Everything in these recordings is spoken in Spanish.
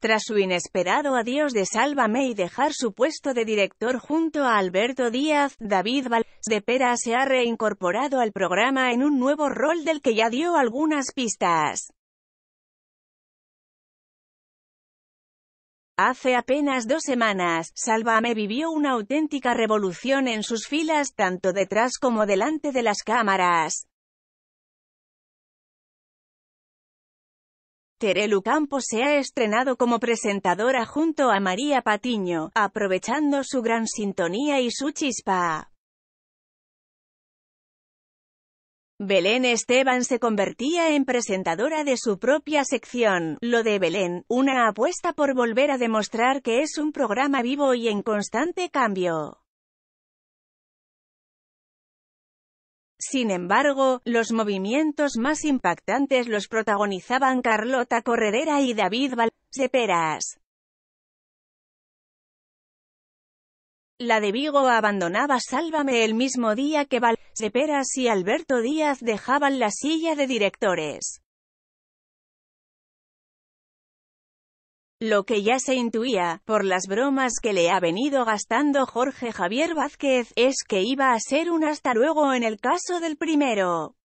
Tras su inesperado adiós de Sálvame y dejar su puesto de director junto a Alberto Díaz, David Valls de Pera se ha reincorporado al programa en un nuevo rol del que ya dio algunas pistas. Hace apenas dos semanas, Sálvame vivió una auténtica revolución en sus filas, tanto detrás como delante de las cámaras. Terelu Campos se ha estrenado como presentadora junto a María Patiño, aprovechando su gran sintonía y su chispa. Belén Esteban se convertía en presentadora de su propia sección, Lo de Belén, una apuesta por volver a demostrar que es un programa vivo y en constante cambio. Sin embargo, los movimientos más impactantes los protagonizaban Carlota Corredera y David Valseperas. La de Vigo abandonaba Sálvame el mismo día que Val y Alberto Díaz dejaban la silla de directores. lo que ya se intuía, por las bromas que le ha venido gastando Jorge Javier Vázquez, es que iba a ser un hasta luego en el caso del primero.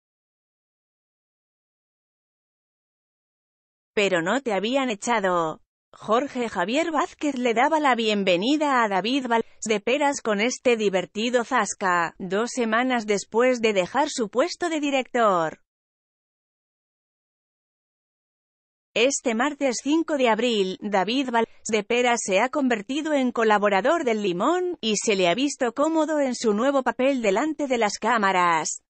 Pero no te habían echado. Jorge Javier Vázquez le daba la bienvenida a David Valls de Peras con este divertido zasca, dos semanas después de dejar su puesto de director. Este martes 5 de abril, David Valdez de Pera se ha convertido en colaborador del Limón, y se le ha visto cómodo en su nuevo papel delante de las cámaras.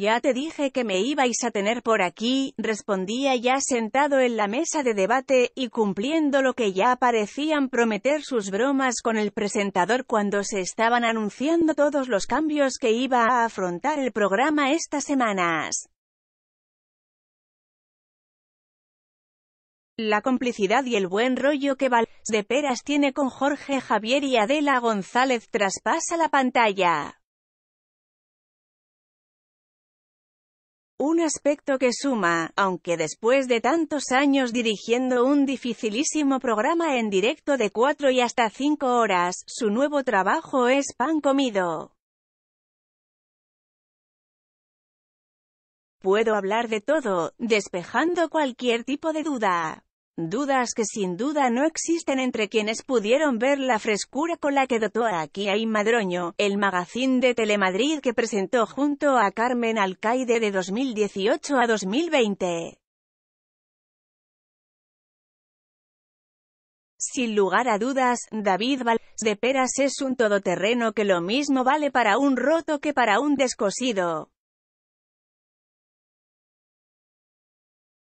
Ya te dije que me ibais a tener por aquí, respondía ya sentado en la mesa de debate, y cumpliendo lo que ya parecían prometer sus bromas con el presentador cuando se estaban anunciando todos los cambios que iba a afrontar el programa estas semanas. La complicidad y el buen rollo que Valdez de Peras tiene con Jorge Javier y Adela González traspasa la pantalla. Un aspecto que suma, aunque después de tantos años dirigiendo un dificilísimo programa en directo de 4 y hasta 5 horas, su nuevo trabajo es pan comido. Puedo hablar de todo, despejando cualquier tipo de duda. Dudas que sin duda no existen entre quienes pudieron ver la frescura con la que dotó a Aquí y Madroño, el magazín de Telemadrid que presentó junto a Carmen Alcaide de 2018 a 2020. Sin lugar a dudas, David Valdez de Peras es un todoterreno que lo mismo vale para un roto que para un descosido.